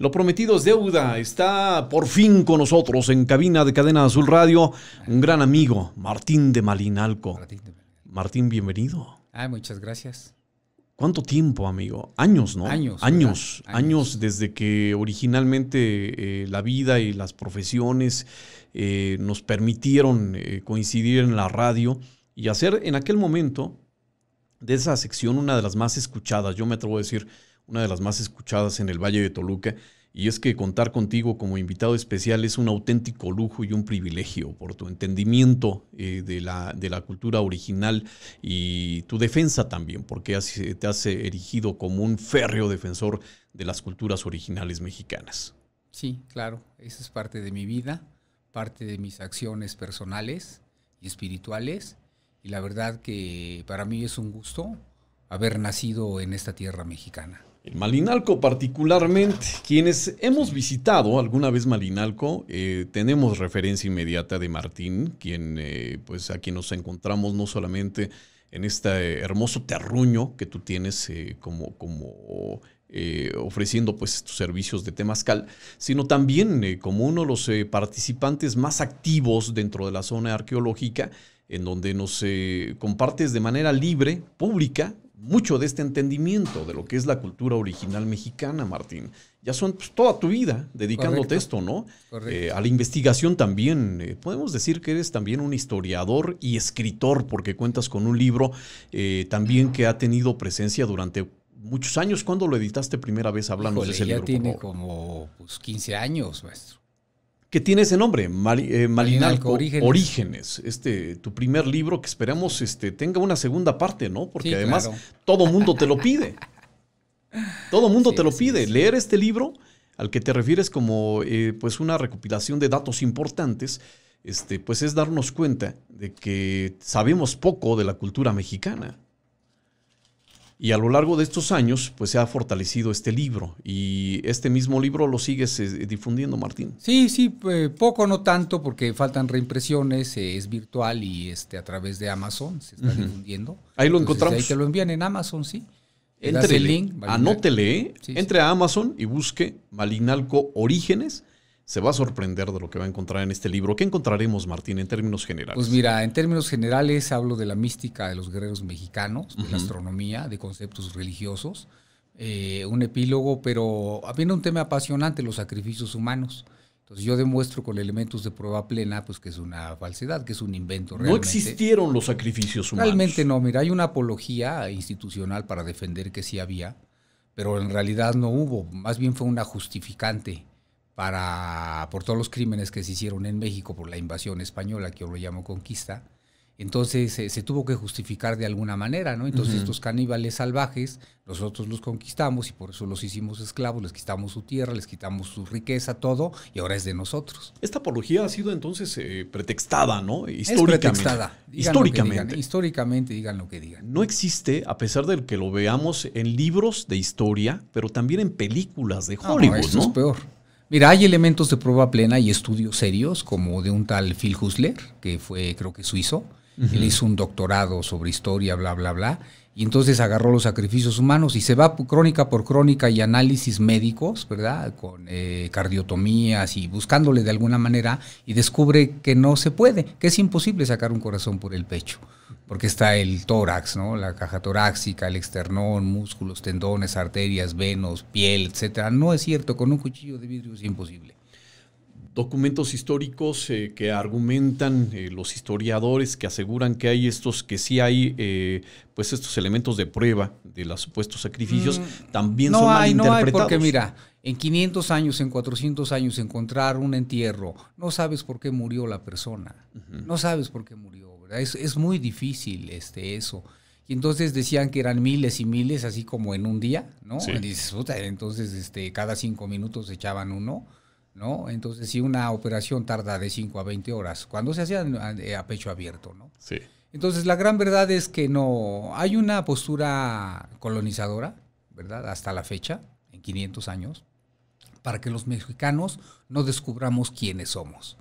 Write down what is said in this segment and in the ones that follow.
Lo prometido es deuda. Está por fin con nosotros en cabina de Cadena Azul Radio un gran amigo, Martín de Malinalco. Martín, bienvenido. Ay, muchas gracias. ¿Cuánto tiempo, amigo? Años, ¿no? Años. Años. Años, desde que originalmente eh, la vida y las profesiones eh, nos permitieron eh, coincidir en la radio y hacer en aquel momento de esa sección una de las más escuchadas, yo me atrevo a decir, una de las más escuchadas en el Valle de Toluca, y es que contar contigo como invitado especial es un auténtico lujo y un privilegio por tu entendimiento eh, de, la, de, la, cultura original y tu defensa también, porque eh, te has erigido como un férreo defensor de las culturas originales mexicanas. Sí, claro, esa es parte de mi vida, parte de mis acciones personales y espirituales, y la verdad que para mí es un gusto haber nacido en esta tierra mexicana. El eh, Malinalco particularmente, quienes hemos visitado alguna vez Malinalco, eh, tenemos referencia inmediata de Martín, quien, eh, pues, a quien nos encontramos no solamente en este hermoso terruño que tú tienes como, como ofreciendo pues, tus servicios de Temascal, sino también como uno de los participantes más activos dentro de la zona arqueológica en donde nos compartes de manera libre, pública, mucho de este entendimiento de lo que es la cultura original mexicana, Martín. Ya son pues, toda tu vida dedicándote a esto, ¿no? Eh, a la investigación también. Eh, podemos decir que eres también un historiador y escritor, porque cuentas con un libro eh, también que ha tenido presencia durante muchos años. ¿Cuándo lo editaste primera vez? Hablando de ese libro. Ya tiene como pues, 15 años, maestro. ¿Qué tiene ese nombre, eh, Malinalco, Orígenes. este, tu primer libro que esperamos este, tenga una segunda parte, ¿no? Porque además todo mundo te lo pide. todo mundo te lo pide. Leer este libro, al que te refieres como eh, pues una recopilación de datos importantes, este, pues es darnos cuenta de que sabemos poco de la cultura mexicana. Y a lo largo de estos años, pues se ha fortalecido este libro y este mismo libro lo sigues eh, difundiendo, Martín. Sí, sí, eh, poco, no tanto, porque faltan reimpresiones, eh, es virtual y este, a través de Amazon se está difundiendo. Ahí lo encontramos. Ahí te lo envían en Amazon, sí. Entre link, anótele, entre a Amazon y busque Malinalco Orígenes se va a sorprender de lo que va a encontrar en este libro. ¿Qué encontraremos, Martín, en términos generales? Pues mira, en términos generales hablo de la mística de los guerreros mexicanos, de la astronomía, de conceptos religiosos, eh, un epílogo, pero viene un tema apasionante, los sacrificios humanos. Entonces yo demuestro con elementos de prueba plena pues que es una falsedad, que es un invento realmente. No existieron los sacrificios humanos. Realmente no, mira, hay una apología institucional para defender que sí había, pero en realidad no hubo, más bien fue una justificante para, por todos los crímenes que se hicieron en México por la invasión española, que yo lo llamo conquista, entonces eh, se tuvo que justificar de alguna manera, ¿no? Entonces estos caníbales salvajes, nosotros los conquistamos y por eso los hicimos esclavos, les quitamos su tierra, les quitamos su riqueza, todo, y ahora es de nosotros. Esta apología ha sido entonces eh, pretextada, ¿no? Históricamente. pretextada. históricamente. Digan, históricamente digan lo que digan. No existe, a pesar de que lo veamos en libros de historia, pero también en películas de Hollywood, ¿no? eso es peor. Mira, hay elementos de prueba plena y estudios serios, como de un tal Phil Hussler, que fue, creo que suizo. le hizo un doctorado sobre historia, bla, bla, bla. Y entonces agarró los sacrificios humanos y se va crónica por crónica y análisis médicos, ¿verdad? Con eh, cardiotomías y buscándole de alguna manera y descubre que no se puede, que es imposible sacar un corazón por el pecho porque está el tórax, ¿no? la caja torácica, el externón, músculos, tendones, arterias, venos, piel, etcétera. No es cierto, con un cuchillo de vidrio es imposible. Documentos históricos eh, que argumentan eh, los historiadores que aseguran que hay estos, que sí hay eh, pues estos elementos de prueba de los supuestos sacrificios, mm, también no son hay, No hay, porque mira, en 500 años, en 400 años encontrar un entierro, no sabes por qué murió la persona, no sabes por qué murió es, muy difícil este, eso. Y entonces decían que eran miles y miles, así como en un día, ¿no? entonces este, cada cinco minutos echaban uno, ¿no? Entonces, si una operación tarda de cinco a veinte horas, cuando se hacían eh, a, pecho abierto, ¿no? Sí. Entonces, la gran verdad es que no, hay una postura colonizadora, ¿verdad? Hasta la fecha, en 500 años, para que los mexicanos no descubramos quiénes somos.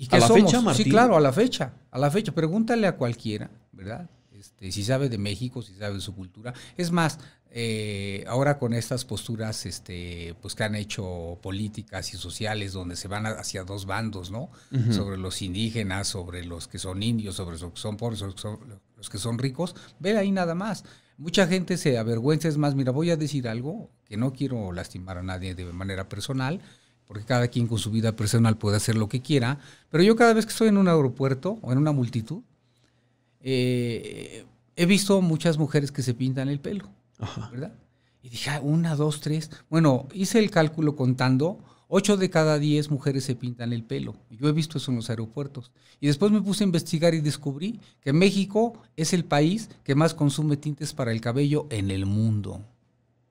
¿Y a la fecha, Martín? Sí, claro, a la fecha. A la fecha. Pregúntale a cualquiera, ¿verdad? Este, si sabe de México, si sabe de su cultura. Es más, eh, ahora con estas posturas este, pues que han hecho políticas y sociales donde se van hacia dos bandos, ¿no? Sobre los indígenas, sobre los que son indios, sobre los que son pobres, sobre los que son ricos, ve ahí nada más. Mucha gente se avergüenza, es más, mira, voy a decir algo que no quiero lastimar a nadie de manera personal, porque cada quien con su vida personal puede hacer lo que quiera, pero yo cada vez que estoy en un aeropuerto o en una multitud, eh, he visto muchas mujeres que se pintan el pelo, ¿verdad? Y dije, ah, una, dos, tres. Bueno, hice el cálculo contando, ocho de cada diez mujeres se pintan el pelo. Yo he visto eso en los aeropuertos. Y después me puse a investigar y descubrí que México es el país que más consume tintes para el cabello en el mundo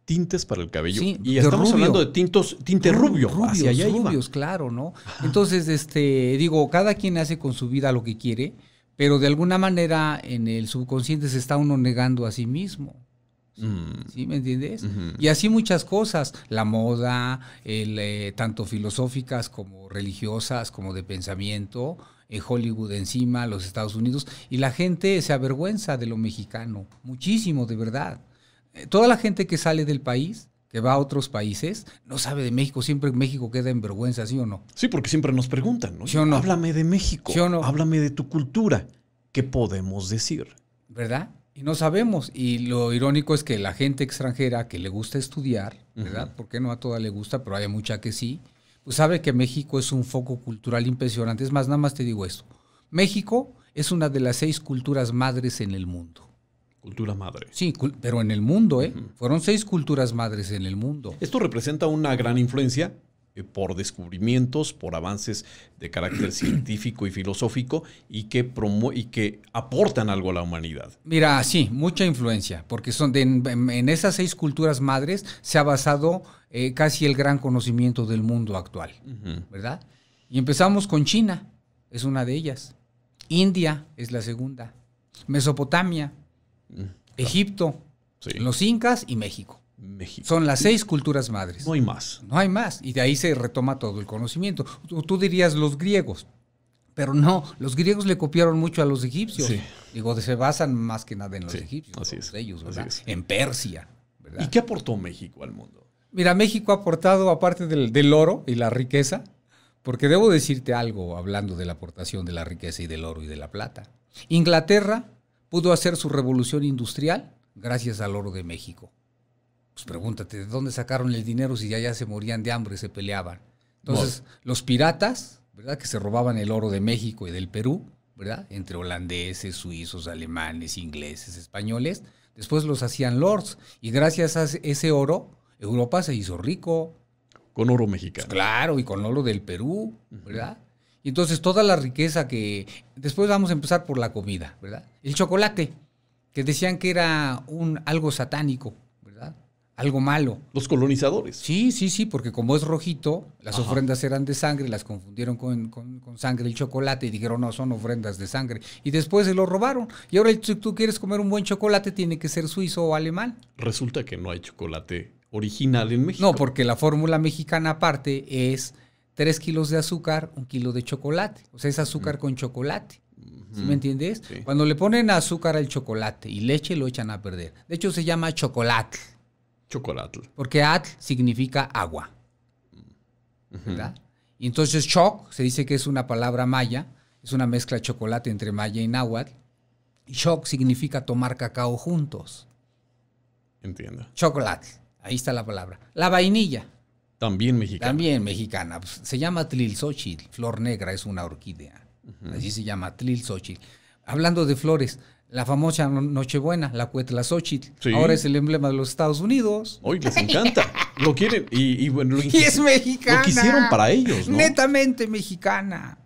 tintes para el cabello. Sí, y estamos hablando de tintos, tinte rubio. Rubios, rubios, claro, ¿no? Entonces, este, digo, cada quien hace con su vida lo que quiere, pero de alguna manera en el subconsciente se está uno negando a sí mismo. ¿Sí, mm. me entiendes? Y así muchas cosas, la moda, el, eh, tanto filosóficas como religiosas, como de pensamiento, eh, Hollywood encima, los Estados Unidos, y la gente se avergüenza de lo mexicano, muchísimo, de verdad. Eh, toda la gente que sale del país, que va a otros países, no sabe de México. Siempre México queda en vergüenza, ¿sí o no? Sí, porque siempre nos preguntan, ¿no? ¿Sí no? Háblame de México. no? Háblame de tu cultura. ¿Qué podemos decir? ¿Verdad? Y no sabemos. Y lo irónico es que la gente extranjera que le gusta estudiar, ¿verdad? Porque no a toda le gusta, pero hay mucha que sí, pues sabe que México es un foco cultural impresionante. Es más, nada más te digo esto. México es una de las seis culturas madres en el mundo. Cultura madre. Sí, pero en el mundo, ¿eh? Fueron seis culturas madres en el mundo. Esto representa una gran influencia eh, por descubrimientos, por avances de carácter científico y filosófico y que, y que aportan algo a la humanidad. Mira, sí, mucha influencia, porque son en, esas seis culturas madres se ha basado eh, casi el gran conocimiento del mundo actual, ¿verdad? Y empezamos con China, es una de ellas. India es la segunda. Mesopotamia, Egipto, los incas y México. Son las seis culturas madres. No hay más. No hay más. Y de ahí se retoma todo el conocimiento. Tú, dirías los griegos, pero no, los griegos le copiaron mucho a los egipcios. Digo, se basan más que nada en los egipcios. Ellos, En Persia. ¿Y qué aportó México al mundo? Mira, México ha aportado, aparte del oro y la riqueza, porque debo decirte algo hablando de la aportación de la riqueza y del oro y de la plata. Inglaterra pudo hacer su revolución industrial gracias al oro de México. Pues pregúntate, ¿de dónde sacaron el dinero si ya, ya se morían de hambre, y se peleaban? Entonces, los piratas, ¿verdad? Que se robaban el oro de México y del Perú, ¿verdad? Entre holandeses, suizos, alemanes, ingleses, españoles. Después los hacían lords. Y gracias a ese oro, Europa se hizo rico. Con oro mexicano. Pues claro, y con oro del Perú, ¿verdad? Y entonces toda la riqueza que... Después vamos a empezar por la comida, ¿verdad? El chocolate, que decían que era un, algo satánico, ¿verdad? Algo malo. Los colonizadores. Sí, sí, sí, porque como es rojito, las ofrendas eran de sangre, las confundieron con, con, con, sangre el chocolate y dijeron, no, son ofrendas de sangre. Y después se lo robaron. Y ahora si tú quieres comer un buen chocolate, tiene que ser suizo o alemán. Resulta que no hay chocolate original en México. No, porque la fórmula mexicana aparte es Tres kilos de azúcar, un kilo de chocolate. O sea, es azúcar mm. con chocolate. ¿Sí me entiendes? Cuando le ponen azúcar al chocolate y leche lo echan a perder. De hecho se llama chocolate. Chocolate. Porque at significa agua. ¿Verdad? Y entonces choc se dice que es una palabra maya, es una mezcla de chocolate entre maya y náhuatl. Y choc significa tomar cacao juntos. Entiendo. Chocolate. Ahí está la palabra. La vainilla. También mexicana. También mexicana. Pues, se llama Xochitl. flor negra, es una orquídea. Así se llama Xochitl. Hablando de flores, la famosa Nochebuena, la Cuetla Sí. Ahora es el emblema de los Estados Unidos. Hoy les encanta. lo quieren. Y, bueno, es mexicana. Lo quisieron para ellos, Netamente mexicana.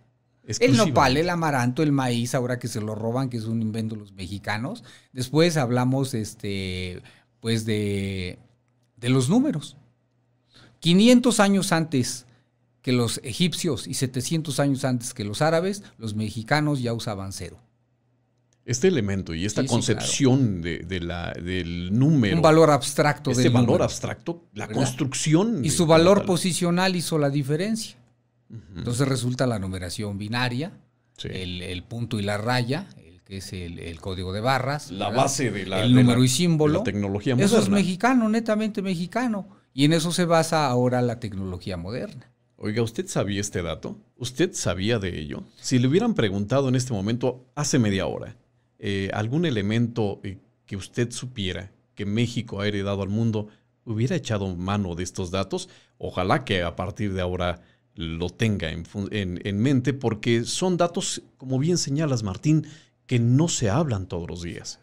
El nopal, el amaranto, el maíz, ahora que se lo roban, que es un invento de los mexicanos. Después hablamos, este, pues, de, de los números. 500 años antes que los egipcios y 700 años antes que los árabes, los mexicanos ya usaban cero. Este elemento y esta concepción del número. Un valor abstracto. Este valor abstracto, la construcción. Y su valor posicional hizo la diferencia. Entonces resulta la numeración binaria, el, punto y la raya, el que es el, código de barras. La base de la. El número y símbolo. la tecnología Eso es mexicano, netamente mexicano. Y en eso se basa ahora la tecnología moderna. Oiga, ¿usted sabía este dato? ¿Usted sabía de ello? Si le hubieran preguntado en este momento, hace media hora, eh, algún elemento eh, que usted supiera que México ha heredado al mundo, hubiera echado mano de estos datos, ojalá que a partir de ahora lo tenga en mente, porque son datos, como bien señalas, Martín, que no se hablan todos los días.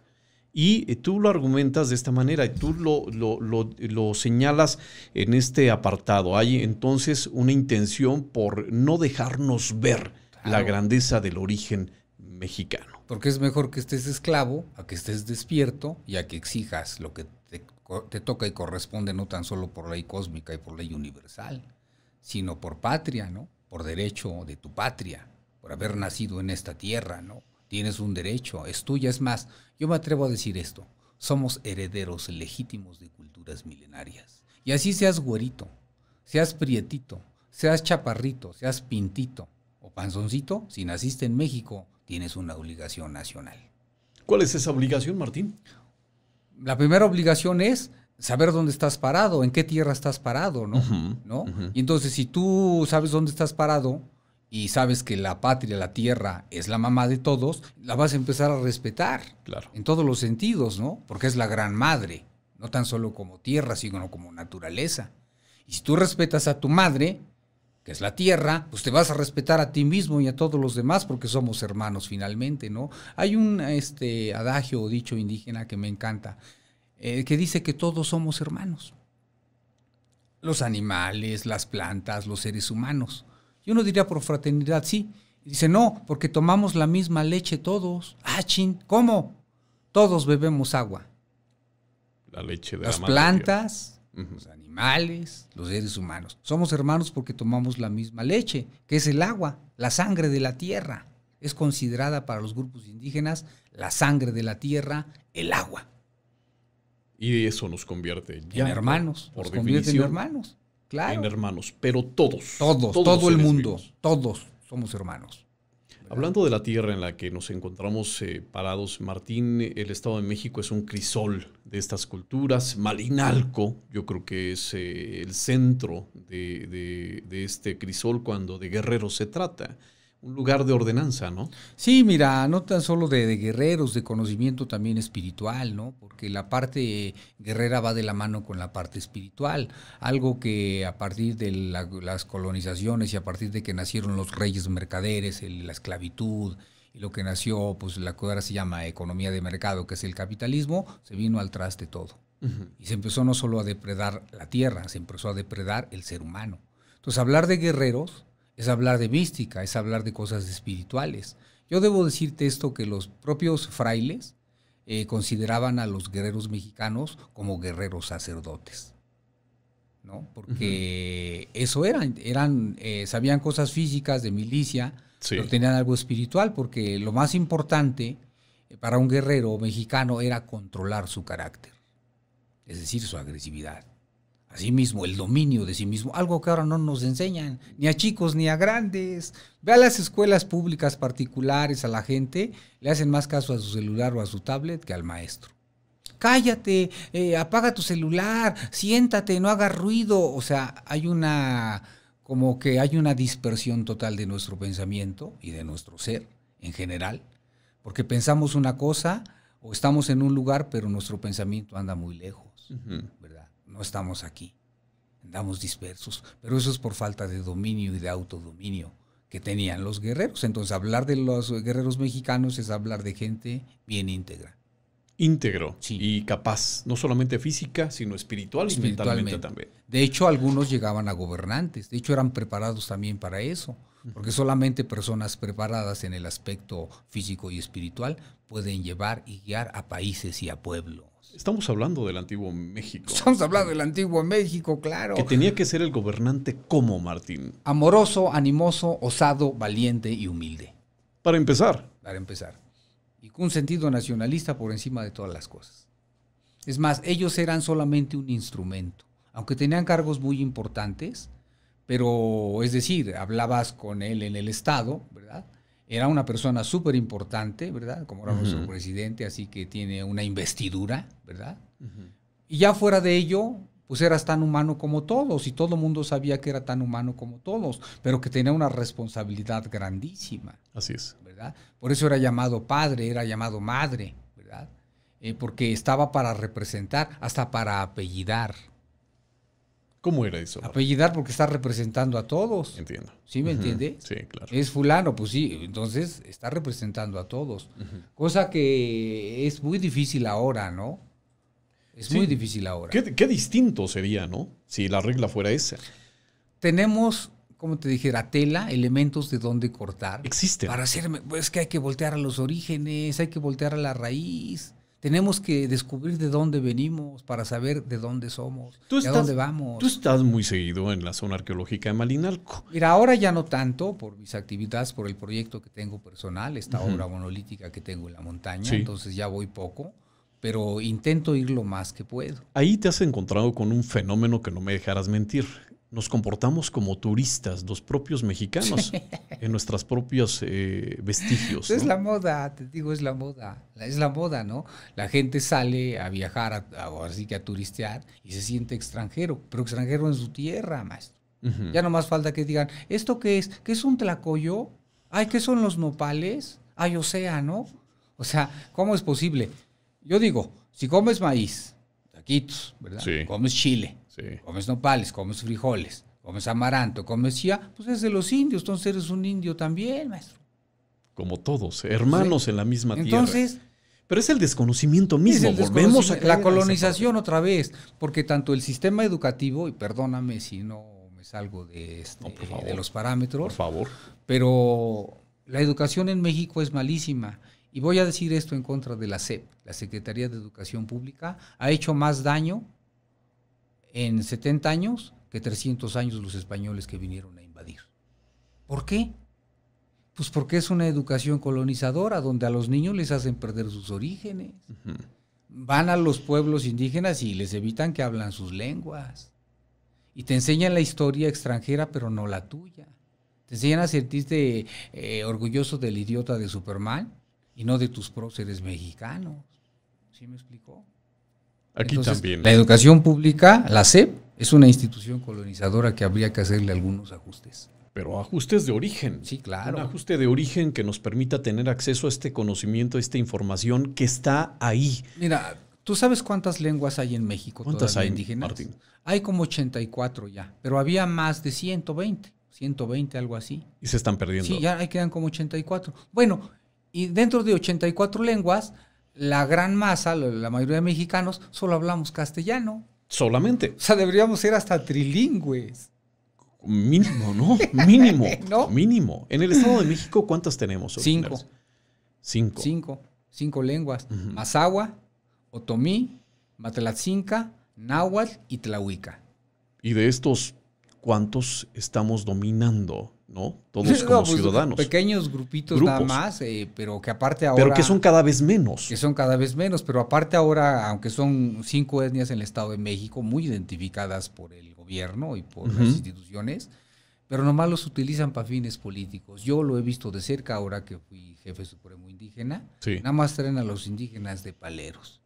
Y tú lo argumentas de esta manera y tú lo, lo, señalas en este apartado. Hay entonces una intención por no dejarnos ver la grandeza del origen mexicano. Porque es mejor que estés esclavo a que estés despierto y a que exijas lo que te, te toca y corresponde no tan solo por ley cósmica y por ley universal, sino por patria, ¿no? Por derecho de tu patria, por haber nacido en esta tierra, ¿no? Tienes un derecho, es tuya. Es más, yo me atrevo a decir esto. Somos herederos legítimos de culturas milenarias. Y así seas güerito, seas prietito, seas chaparrito, seas pintito o panzoncito, si naciste en México, tienes una obligación nacional. ¿Cuál es esa obligación, Martín? La primera obligación es saber dónde estás parado, en qué tierra estás parado, ¿no? Y entonces, si tú sabes dónde estás parado, y sabes que la patria, la tierra, es la mamá de todos, la vas a empezar a respetar en todos los sentidos, ¿no? Porque es la gran madre, no tan solo como tierra, sino como naturaleza. Y si tú respetas a tu madre, que es la tierra, pues te vas a respetar a ti mismo y a todos los demás porque somos hermanos finalmente, ¿no? Hay un este, adagio o dicho indígena que me encanta, eh, que dice que todos somos hermanos. Los animales, las plantas, los seres humanos y uno diría por fraternidad, sí. dice, no, porque tomamos la misma leche todos. Ah, chin, ¿cómo? Todos bebemos agua. La leche de Las plantas, los animales, los seres humanos. Somos hermanos porque tomamos la misma leche, que es el agua, la sangre de la tierra. Es considerada para los grupos indígenas la sangre de la tierra, el agua. Y eso nos convierte ya en hermanos. Por nos convierte en hermanos. En hermanos, pero todos. Todos, todo el mundo, todos somos hermanos. Hablando de la tierra en la que nos encontramos eh, parados, Martín, el Estado de México es un crisol de estas culturas. Malinalco, yo creo que es eh, el centro de, de, este crisol cuando de guerreros se trata un lugar de ordenanza, ¿no? Sí, mira, no tan solo de, guerreros, de conocimiento también espiritual, ¿no? Porque la parte guerrera va de la mano con la parte espiritual, algo que a partir de las colonizaciones y a partir de que nacieron los reyes mercaderes, la esclavitud, y lo que nació, pues la que ahora se llama economía de mercado, que es el capitalismo, se vino al traste todo. Y se empezó no solo a depredar la tierra, se empezó a depredar el ser humano. Entonces, hablar de guerreros es hablar de mística, es hablar de cosas espirituales. Yo debo decirte esto que los propios frailes eh, consideraban a los guerreros mexicanos como guerreros sacerdotes. ¿no? Porque eso eran, eran eh, sabían cosas físicas de milicia, pero tenían algo espiritual, porque lo más importante eh, para un guerrero mexicano era controlar su carácter, es decir, su agresividad asimismo mismo, el dominio de sí mismo, algo que ahora no nos enseñan, ni a chicos ni a grandes. Ve a las escuelas públicas particulares, a la gente, le hacen más caso a su celular o a su tablet que al maestro. Cállate, eh, apaga tu celular, siéntate, no hagas ruido. O sea, hay una, como que hay una dispersión total de nuestro pensamiento y de nuestro ser en general, porque pensamos una cosa o estamos en un lugar, pero nuestro pensamiento anda muy lejos, ¿verdad? estamos aquí. Andamos dispersos, pero eso es por falta de dominio y de autodominio que tenían los guerreros. Entonces hablar de los guerreros mexicanos es hablar de gente bien íntegra. Íntegro y capaz, no solamente física, sino espiritual y mentalmente también. De hecho, algunos llegaban a gobernantes, de hecho eran preparados también para eso, porque solamente personas preparadas en el aspecto físico y espiritual pueden llevar y guiar a países y a pueblos Estamos hablando del antiguo México. Estamos hablando del antiguo México, claro. Que tenía que ser el gobernante como Martín. Amoroso, animoso, osado, valiente y humilde. Para empezar. Para empezar. Y con un sentido nacionalista por encima de todas las cosas. Es más, ellos eran solamente un instrumento, aunque tenían cargos muy importantes, pero es decir, hablabas con él en el Estado era una persona súper importante, ¿verdad? Como era nuestro presidente, así que tiene una investidura, ¿verdad? Y ya fuera de ello, pues eras tan humano como todos y todo el mundo sabía que era tan humano como todos, pero que tenía una responsabilidad grandísima. Así es. ¿Verdad? Por eso era llamado padre, era llamado madre, ¿verdad? Eh, porque estaba para representar, hasta para apellidar, ¿Cómo era eso? Apellidar porque está representando a todos. Entiendo. ¿Sí me entiende? Sí, claro. Es fulano, pues sí, entonces está representando a todos. Cosa que es muy difícil ahora, ¿no? Es muy difícil ahora. ¿Qué, distinto sería, ¿no? Si la regla fuera esa. Tenemos, como te dije, la tela, elementos de dónde cortar. Existe. Para hacerme, pues que hay que voltear a los orígenes, hay que voltear a la raíz tenemos que descubrir de dónde venimos para saber de dónde somos, de dónde vamos. Tú estás muy seguido en la zona arqueológica de Malinalco. Mira, ahora ya no tanto por mis actividades, por el proyecto que tengo personal, esta obra monolítica que tengo en la montaña, entonces ya voy poco pero intento ir lo más que puedo. Ahí te has encontrado con un fenómeno que no me dejarás mentir, nos comportamos como turistas, los propios mexicanos, en nuestros propios eh, vestigios. Es la moda, te digo, es la moda, es la moda, ¿no? La gente sale a viajar, a, así que a turistear, y se siente extranjero, pero extranjero en su tierra, maestro. Ya no más falta que digan, ¿esto qué es? ¿Qué es un tlacoyo? Ay, ¿qué son los nopales? Ay, o sea, ¿no? O sea, ¿cómo es posible? Yo digo, si comes maíz, taquitos, ¿verdad? Si. Comes chile, Comes nopales, comes frijoles, comes amaranto, comes chía, pues es de los indios, entonces eres un indio también, maestro. Como todos, hermanos en la misma tierra. Entonces, pero es el desconocimiento mismo. Volvemos a la colonización otra vez, porque tanto el sistema educativo, y perdóname si no me salgo de, este, de los parámetros, por favor. pero la educación en México es malísima. Y voy a decir esto en contra de la SEP, la Secretaría de Educación Pública, ha hecho más daño en 70 años que 300 años los españoles que vinieron a invadir. ¿Por qué? Pues porque es una educación colonizadora donde a los niños les hacen perder sus orígenes. Van a los pueblos indígenas y les evitan que hablan sus lenguas. Y te enseñan la historia extranjera, pero no la tuya. Te enseñan a sentirte eh, orgulloso del idiota de Superman y no de tus próceres mexicanos. ¿Sí me explicó? Aquí también. La educación pública, la SEP, es una institución colonizadora que habría que hacerle algunos ajustes. Pero ajustes de origen. Sí, claro. Un ajuste de origen que nos permita tener acceso a este conocimiento, a esta información que está ahí. Mira, ¿tú sabes cuántas lenguas hay en México? ¿Cuántas hay, indígenas? Hay como 84 ya, pero había más de 120, 120, algo así. Y se están perdiendo. Sí, ya quedan como 84. Bueno, y dentro de 84 lenguas la gran masa, la mayoría de mexicanos, solo hablamos castellano. Solamente. O sea, deberíamos ser hasta trilingües. Mínimo, ¿no? Mínimo. Mínimo. En el Estado de México, ¿cuántas tenemos? Cinco. Cinco. Cinco. Cinco lenguas. Mazahua, Otomí, Matlatzinca, Náhuatl y Tlahuica. Y de estos, ¿cuántos estamos dominando? ¿no? Todos como pues, ciudadanos. Pequeños grupitos nada más, eh, pero que aparte ahora... Pero que son cada vez menos. Que son cada vez menos, pero aparte ahora, aunque son cinco etnias en el Estado de México, muy identificadas por el gobierno y por las instituciones, pero nomás los utilizan para fines políticos. Yo lo he visto de cerca ahora que fui jefe supremo indígena. Nada más traen a los indígenas de paleros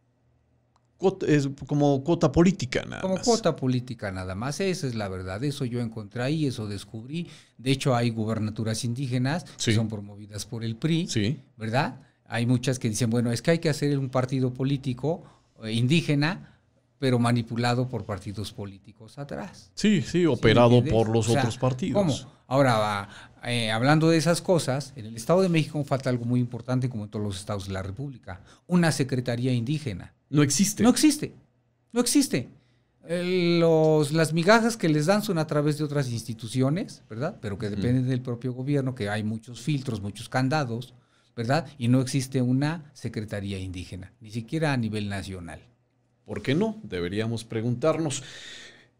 como cuota política nada como más. cuota política nada más, esa es la verdad, eso yo encontré ahí, eso descubrí. De hecho, hay gubernaturas indígenas que son promovidas por el PRI, ¿verdad? Hay muchas que dicen, bueno, es que hay que hacer un partido político eh, indígena pero manipulado por partidos políticos atrás. Sí, sí, operado por los otros partidos. Ahora, eh, hablando de esas cosas, en el Estado de México falta algo muy importante, como en todos los estados de la República, una secretaría indígena. No existe. No existe. No existe. Los, las migajas que les dan son a través de otras instituciones, ¿verdad? Pero que dependen del propio gobierno, que hay muchos filtros, muchos candados, ¿verdad? Y no existe una Secretaría Indígena, ni siquiera a nivel nacional. ¿Por qué no? Deberíamos preguntarnos.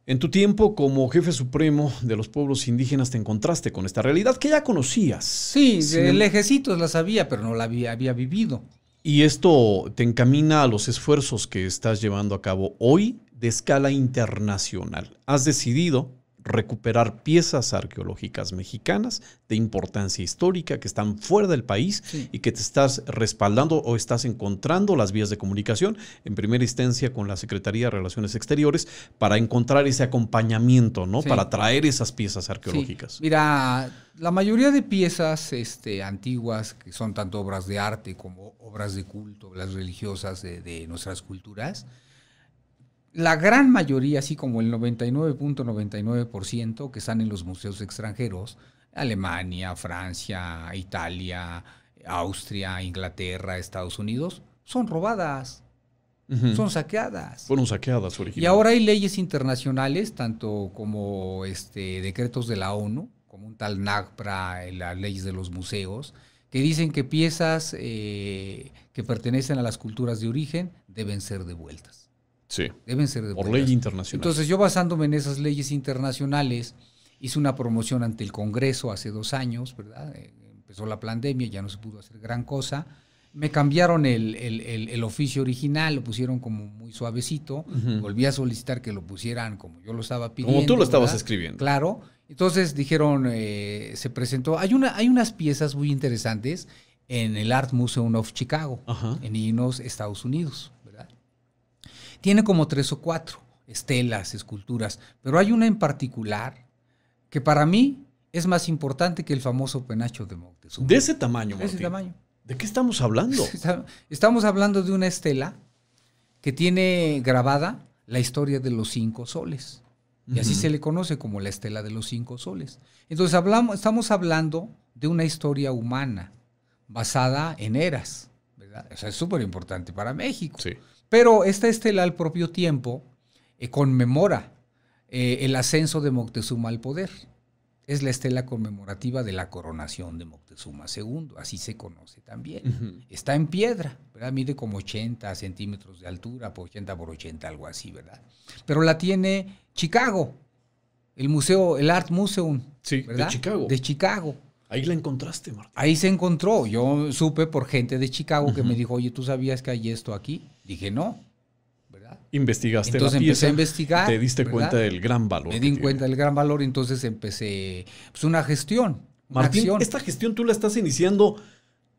En tu tiempo como jefe supremo de los pueblos indígenas te encontraste con esta realidad que ya conocías. Sí, el em- lejecitos la sabía, pero no la había, había vivido. Y esto te encamina a los esfuerzos que estás llevando a cabo hoy de escala internacional. Has decidido recuperar piezas arqueológicas mexicanas de importancia histórica que están fuera del país y que te estás respaldando o estás encontrando las vías de comunicación en primera instancia con la Secretaría de Relaciones Exteriores para encontrar ese acompañamiento, ¿no? Para traer esas piezas arqueológicas. Mira, la mayoría de piezas este, antiguas, que son tanto obras de arte como obras de culto, las religiosas de nuestras culturas, la gran mayoría, así como el 99.99% que están en los museos extranjeros, Alemania, Francia, Italia, Austria, Inglaterra, Estados Unidos, son robadas, son saqueadas. Fueron saqueadas originalmente. Y ahora hay leyes internacionales, tanto como este, decretos de la ONU, como un tal NAGPRA, las leyes de los museos, que dicen que piezas eh, que pertenecen a las culturas de origen deben ser devueltas. Sí. Deben ser Por ley internacional. Entonces yo basándome en esas leyes internacionales, hice una promoción ante el Congreso hace dos años, ¿verdad? Eh, empezó la pandemia, ya no se pudo hacer gran cosa. Me cambiaron el, el, oficio original, lo pusieron como muy suavecito. Volví a solicitar que lo pusieran como yo lo estaba pidiendo. Como tú lo estabas escribiendo. Claro. Entonces dijeron, eh, se presentó. Hay, una, hay unas piezas muy interesantes en el Art Museum of Chicago, en Illinois, Estados Unidos. Tiene como tres o cuatro estelas, esculturas, pero hay una en particular que para mí es más importante que el famoso penacho de Moctezuma. De ese tamaño, De ese tamaño. ¿De qué estamos hablando? Estamos hablando de una estela que tiene grabada la historia de los cinco soles. Y así se le conoce como la estela de los cinco soles. Entonces estamos hablando de una historia humana basada en eras. ¿verdad? O sea, es súper importante para México. Sí. Pero esta estela al propio tiempo eh, conmemora eh, el ascenso de Moctezuma al poder. Es la estela conmemorativa de la coronación de Moctezuma II, así se conoce también. Está en piedra, mide como 80 centímetros de altura, por 80 por 80, algo así, ¿verdad? Pero la tiene Chicago, el museo, el Art Museum, De Chicago. Ahí la encontraste, Martín. Ahí se encontró. Yo supe por gente de Chicago que me dijo, oye, ¿tú sabías que hay esto aquí? Dije, no. ¿verdad? Investigaste. Entonces empecé a investigar. Te diste cuenta del gran valor. Me di cuenta del gran valor, y entonces empecé pues, una gestión. Martín, esta gestión tú la estás iniciando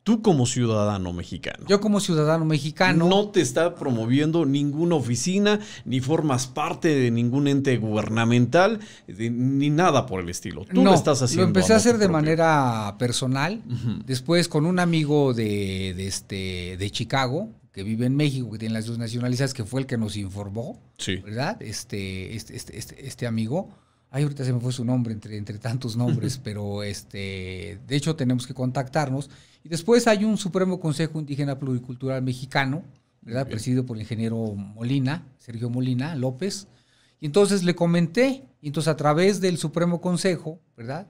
tú como ciudadano mexicano. Yo como ciudadano mexicano. No te está promoviendo ninguna oficina, ni formas parte de ningún ente gubernamental, ni nada por el estilo. Tú no, lo estás haciendo. Lo empecé a, hacer de manera personal, después con un amigo de, este, de Chicago que vive en México, que tiene las dos nacionalidades, que fue el que nos informó, sí. ¿verdad? este, este, este, este, este amigo Ay, ahorita se me fue su nombre entre, entre tantos nombres, pero este, de hecho tenemos que contactarnos. Y después hay un Supremo Consejo Indígena Pluricultural Mexicano, ¿verdad? Presidido por el ingeniero Molina, Sergio Molina López. Y entonces le comenté, y entonces a través del Supremo Consejo, ¿verdad?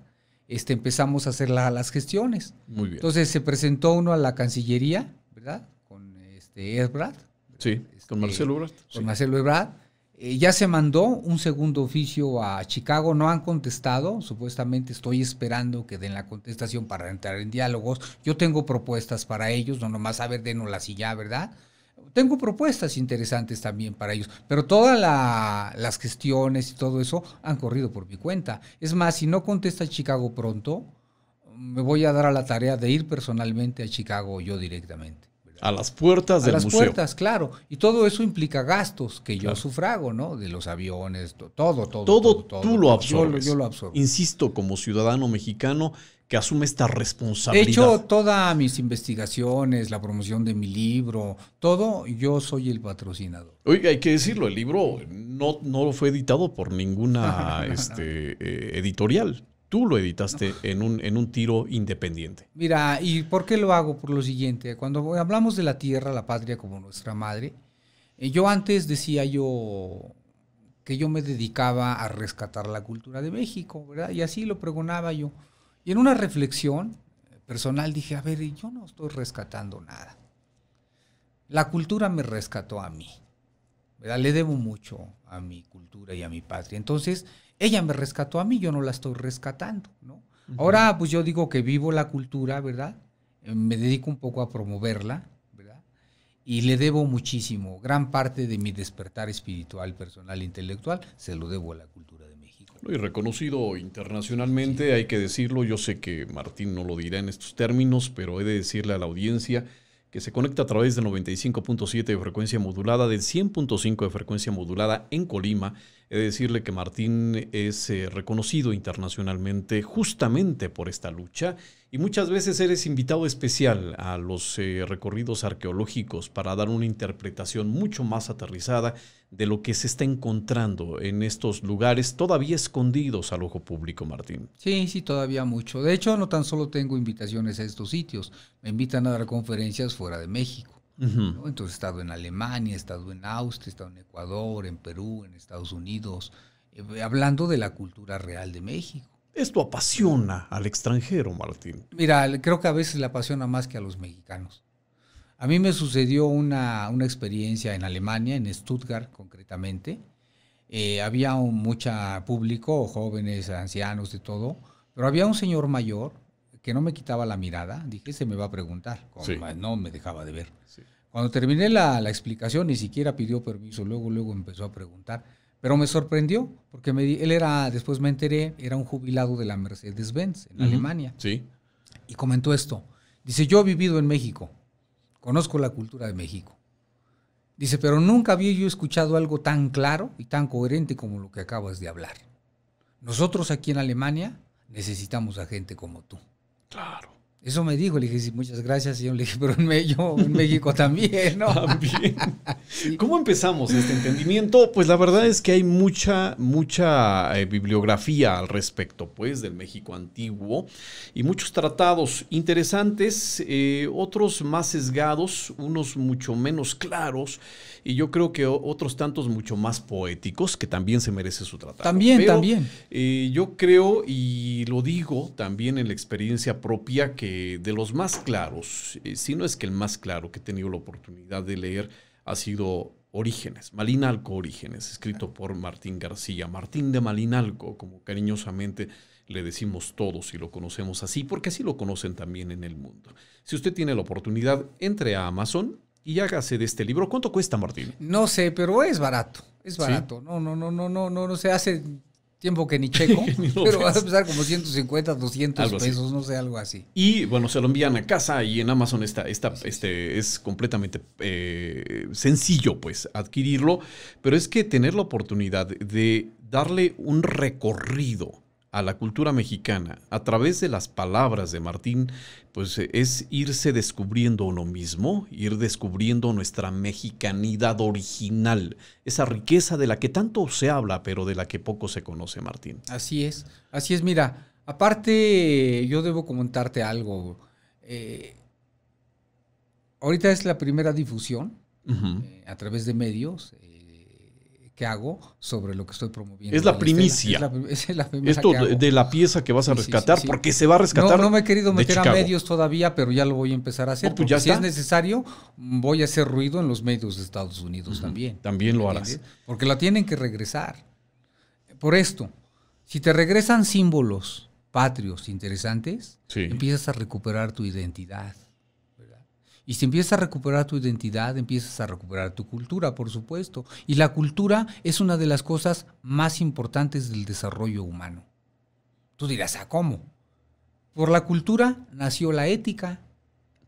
Este, empezamos a hacer las gestiones. Muy bien. Entonces se presentó uno a la Cancillería, ¿verdad? Con este Ebrard. Sí, con este, Marcelo Ebrard. Con Marcelo eh, ya se mandó un segundo oficio a Chicago, no han contestado, supuestamente estoy esperando que den la contestación para entrar en diálogos. Yo tengo propuestas para ellos, no nomás a ver, denoslas y ya, ¿verdad? Tengo propuestas interesantes también para ellos, pero todas las gestiones y todo eso han corrido por mi cuenta. Es más, si no contesta Chicago pronto, me voy a dar a la tarea de ir personalmente a Chicago yo directamente. A las puertas del museo. A las puertas, claro. Y todo eso implica gastos que yo sufrago, ¿no? De los aviones, todo, todo. Todo, tú lo absorbes. Yo, lo absorbo. Insisto, como ciudadano mexicano que asume esta responsabilidad. De hecho, todas mis investigaciones, la promoción de mi libro, todo, yo soy el patrocinador. Oiga, hay que decirlo, el libro no, no fue editado por ninguna este, eh, editorial tú lo editaste en un, en un tiro independiente. Mira, ¿y por qué lo hago? Por lo siguiente, cuando hablamos de la tierra, la patria como nuestra madre, eh, yo antes decía yo que yo me dedicaba a rescatar la cultura de México, ¿verdad? Y así lo pregonaba yo. Y en una reflexión eh, personal dije, a ver, yo no estoy rescatando nada. La cultura me rescató a mí, ¿verdad? Le debo mucho a mi cultura y a mi patria. Entonces, ella me rescató a mí, yo no la estoy rescatando, ¿no? Ahora, pues yo digo que vivo la cultura, ¿verdad? Eh, me dedico un poco a promoverla, ¿verdad? Y le debo muchísimo. Gran parte de mi despertar espiritual, personal, e intelectual, se lo debo a la cultura de México. Y reconocido internacionalmente, hay que decirlo. Yo sé que Martín no lo dirá en estos términos, pero he de decirle a la audiencia que se conecta a través del 95.7 de frecuencia modulada, del 100.5 de frecuencia modulada en Colima He de decirle que Martín es eh, reconocido internacionalmente justamente por esta lucha y muchas veces eres invitado especial a los eh, recorridos arqueológicos para dar una interpretación mucho más aterrizada de lo que se está encontrando en estos lugares todavía escondidos al ojo público, Martín. Sí, sí, todavía mucho. De hecho, no tan solo tengo invitaciones a estos sitios, me invitan a dar conferencias fuera de México. Entonces he estado en Alemania, he estado en Austria, he estado en Ecuador, en Perú, en Estados Unidos, eh, hablando de la cultura real de México. Esto apasiona al extranjero, Martín. Mira, creo que a veces le apasiona más que a los mexicanos. A mí me sucedió una, una experiencia en Alemania, en Stuttgart concretamente. Eh, había un mucha público, jóvenes, ancianos, de todo, pero había un señor mayor que no me quitaba la mirada, dije, se me va a preguntar. No me dejaba de ver. Cuando terminé la, explicación, ni siquiera pidió permiso, luego, luego empezó a preguntar. Pero me sorprendió, porque él era, después me enteré, era un jubilado de la Mercedes-Benz en Alemania. Sí. Y comentó esto. Dice, yo he vivido en México, conozco la cultura de México. Dice, pero nunca había yo escuchado algo tan claro y tan coherente como lo que acabas de hablar. Nosotros aquí en Alemania necesitamos a gente como tú. Claro. Eso me dijo, le dije, sí, muchas gracias, y yo Le dije, pero en, México también, ¿no? También. ¿Cómo empezamos este entendimiento? Pues la verdad es que hay mucha, mucha eh, bibliografía al respecto, pues, del México antiguo y muchos tratados interesantes, eh, otros más sesgados, unos mucho menos claros y yo creo que otros tantos mucho más poéticos que también se merece su tratado. También, también. Eh, yo creo, y lo digo también en la experiencia propia que eh, de los más claros, eh, si no es que el más claro que he tenido la oportunidad de leer, ha sido Orígenes, Malinalco Orígenes, escrito por Martín García, Martín de Malinalco, como cariñosamente le decimos todos y lo conocemos así, porque así lo conocen también en el mundo. Si usted tiene la oportunidad, entre a Amazon y hágase de este libro. ¿Cuánto cuesta, Martín? No sé, pero es barato. Es barato. No, no, no, no, no, no, no se hace Tiempo que ni checo, pero vas a empezar como 150, 200 pesos, no sé, algo así. Y bueno, se lo envían a casa y en Amazon está, está este, es completamente eh, sencillo, pues, adquirirlo. Pero es que tener la oportunidad de darle un recorrido a la cultura mexicana a través de las palabras de Martín, pues eh, es irse descubriendo uno mismo, ir descubriendo nuestra mexicanidad original, esa riqueza de la que tanto se habla, pero de la que poco se conoce, Martín. Así es, así es, mira, aparte yo debo comentarte algo. Eh, ahorita es la primera difusión eh, a través de medios que hago sobre lo que estoy promoviendo. Es la primicia. Esto de la pieza que vas a rescatar, porque se va a rescatar. No, no me he querido meter a medios todavía, pero ya lo voy a empezar a hacer. Pues si es necesario, voy a hacer ruido en los medios de Estados Unidos también. También lo harás. Porque la tienen que regresar. Por esto, si te regresan símbolos patrios interesantes, empiezas a recuperar tu identidad. Y si empiezas a recuperar tu identidad, empiezas a recuperar tu cultura, por supuesto. Y la cultura es una de las cosas más importantes del desarrollo humano. Tú dirás, ¿a ah, cómo? Por la cultura nació la ética.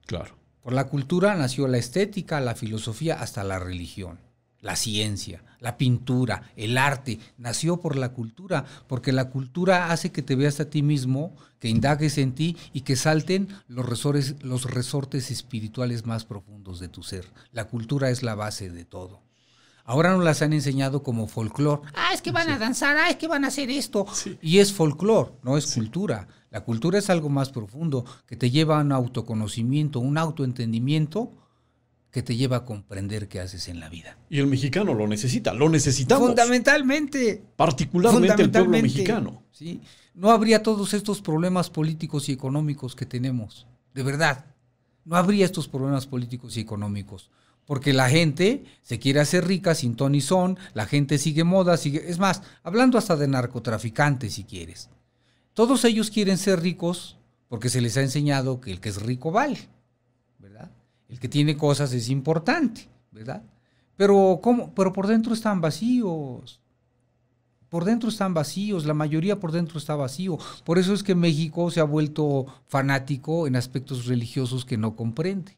Claro. Por la cultura nació la estética, la filosofía, hasta la religión la ciencia, la pintura, el arte, nació por la cultura, porque la cultura hace que te veas a ti mismo, que indagues en ti y que salten los resortes, los resortes espirituales más profundos de tu ser. La cultura es la base de todo. Ahora nos las han enseñado como folclore. Ah, es que van a danzar, ah, es que van a hacer esto. Y es folclore, no es cultura. La cultura es algo más profundo que te lleva a un autoconocimiento, un autoentendimiento que te lleva a comprender qué haces en la vida. Y el mexicano lo necesita, lo necesitamos. Fundamentalmente. Particularmente el pueblo mexicano. ¿sí? No habría todos estos problemas políticos y económicos que tenemos, de verdad. No habría estos problemas políticos y económicos, porque la gente se quiere hacer rica sin ton y son, la gente sigue moda, sigue... Es más, hablando hasta de narcotraficantes si quieres. Todos ellos quieren ser ricos porque se les ha enseñado que el que es rico vale, ¿verdad? El que tiene cosas es importante, ¿verdad? Pero, ¿cómo? Pero por dentro están vacíos. Por dentro están vacíos, la mayoría por dentro está vacío. Por eso es que México se ha vuelto fanático en aspectos religiosos que no comprende.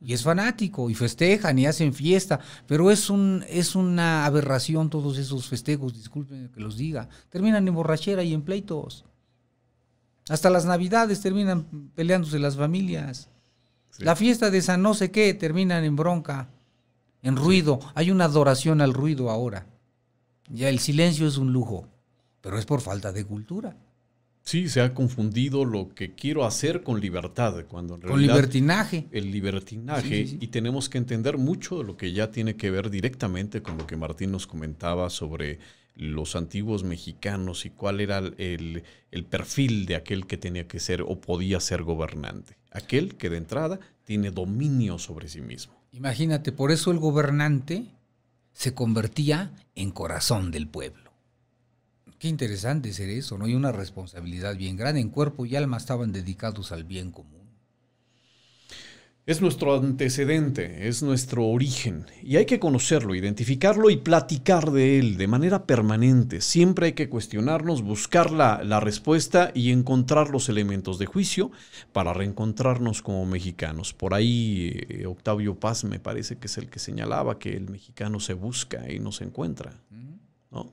Y es fanático, y festejan, y hacen fiesta, pero es, un, es una aberración todos esos festejos, disculpen que los diga. Terminan en borrachera y en pleitos. Hasta las navidades terminan peleándose las familias. La fiesta de San no sé qué terminan en bronca, en ruido. Hay una adoración al ruido ahora. Ya el silencio es un lujo, pero es por falta de cultura. Sí, se ha confundido lo que quiero hacer con libertad, cuando Con libertinaje. El libertinaje, y tenemos que entender mucho de lo que ya tiene que ver directamente con lo que Martín nos comentaba sobre los antiguos mexicanos y cuál era el, perfil de aquel que tenía que ser o podía ser gobernante. Aquel que de entrada tiene dominio sobre sí mismo. Imagínate, por eso el gobernante se convertía en corazón del pueblo. Qué interesante ser eso, ¿no? hay una responsabilidad bien grande. En cuerpo y alma estaban dedicados al bien común. Es nuestro antecedente, es nuestro origen, y hay que conocerlo, identificarlo y platicar de él de manera permanente. Siempre hay que cuestionarnos, buscar la, respuesta y encontrar los elementos de juicio para reencontrarnos como mexicanos. Por ahí eh, Octavio Paz me parece que es el que señalaba que el mexicano se busca y no se encuentra. ¿no?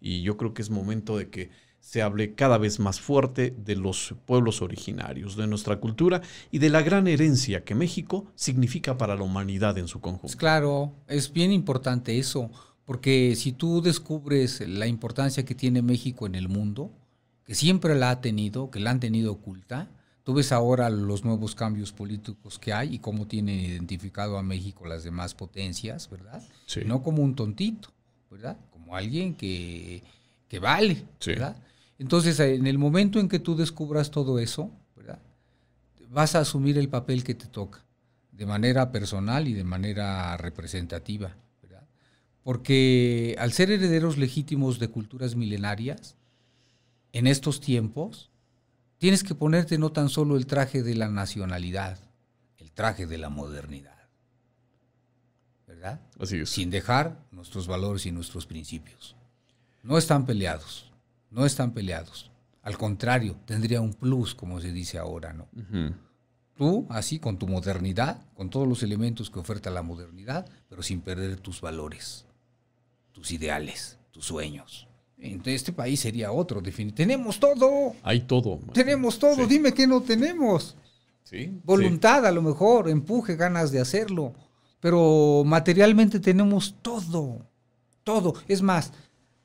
Y yo creo que es momento de que se hable cada vez más fuerte de los pueblos originarios, de nuestra cultura y de la gran herencia que México significa para la humanidad en su conjunto. Pues claro, es bien importante eso, porque si tú descubres la importancia que tiene México en el mundo, que siempre la ha tenido, que la han tenido oculta, tú ves ahora los nuevos cambios políticos que hay y cómo tienen identificado a México las demás potencias, ¿verdad? No como un tontito, ¿verdad? Como alguien que, vale, ¿verdad? Entonces, eh, en el momento en que tú descubras todo eso, vas a asumir el papel que te toca, de manera personal y de manera representativa. Porque al ser herederos legítimos de culturas milenarias, en estos tiempos, tienes que ponerte no tan solo el traje de la nacionalidad, el traje de la modernidad. ¿Verdad? Sin dejar nuestros valores y nuestros principios. No están peleados no están peleados. Al contrario, tendría un plus, como se dice ahora, ¿no? Tú, así, con tu modernidad, con todos los elementos que oferta la modernidad, pero sin perder tus valores, tus ideales, tus sueños. Entonces, este país sería otro, Tenemos todo. Hay todo. Tenemos todo, dime qué no tenemos. Sí. Voluntad, a lo mejor, empuje, ganas de hacerlo. Pero materialmente tenemos todo. Todo. Es más,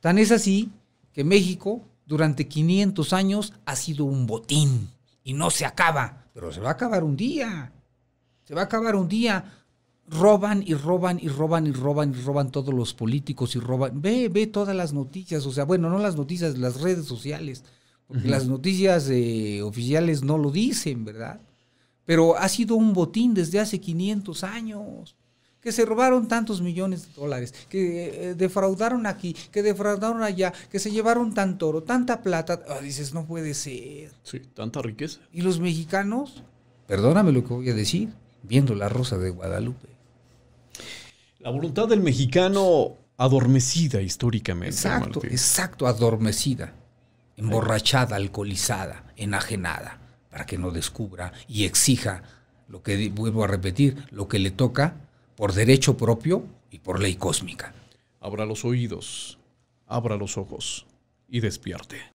tan es así que México durante 500 años ha sido un botín y no se acaba, pero se va a acabar un día. Se va a acabar un día. Roban y roban y roban y roban y roban todos los políticos y roban. Ve, ve todas las noticias, o sea, bueno, no las noticias, las redes sociales, porque las noticias eh, oficiales no lo dicen, ¿verdad? Pero ha sido un botín desde hace 500 años que se robaron tantos millones de dólares, que eh, defraudaron aquí, que defraudaron allá, que se llevaron tanto oro, tanta plata. Ah, dices, no puede ser. Sí, tanta riqueza. Y los mexicanos, perdóname lo que voy a decir, viendo la rosa de Guadalupe. La voluntad del mexicano adormecida históricamente. Exacto, exacto, adormecida, emborrachada, alcoholizada, enajenada, para que no descubra y exija lo que, vuelvo a repetir, lo que le toca por derecho propio y por ley cósmica. Abra los oídos, abra los ojos y despierte.